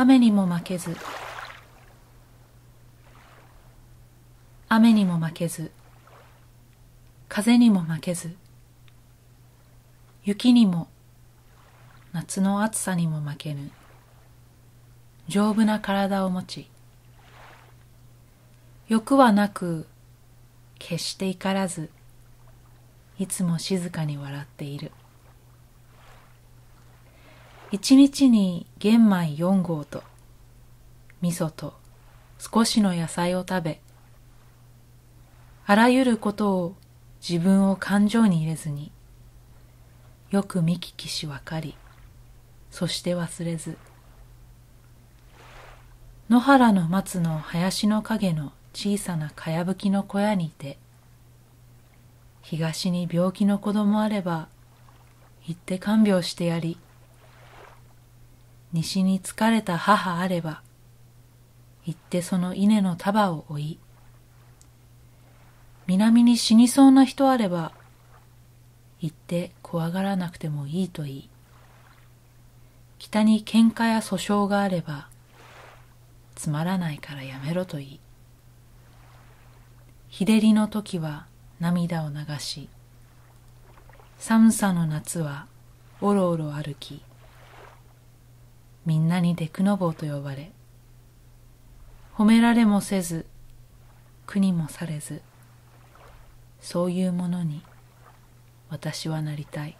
雨にも負けず雨にも負けず風にも負けず雪にも夏の暑さにも負けぬ丈夫な体を持ち欲はなく決して怒らずいつも静かに笑っている。1日に玄米4合と味噌と少しの野菜を食べあらゆることを自分を感情に入れずによく見聞きし分かりそして忘れず野原の松の林の陰の小さなかやぶきの小屋にいて東に病気の子供あれば行って看病してやり西に疲れた母あれば、行ってその稲の束を追い、南に死にそうな人あれば、行って怖がらなくてもいいと言い、北に喧嘩や訴訟があれば、つまらないからやめろと言い、日照りの時は涙を流し、寒さの夏はおろおろ歩き、みんなにデクノボーと呼ばれ褒められもせず苦にもされずそういうものに私はなりたい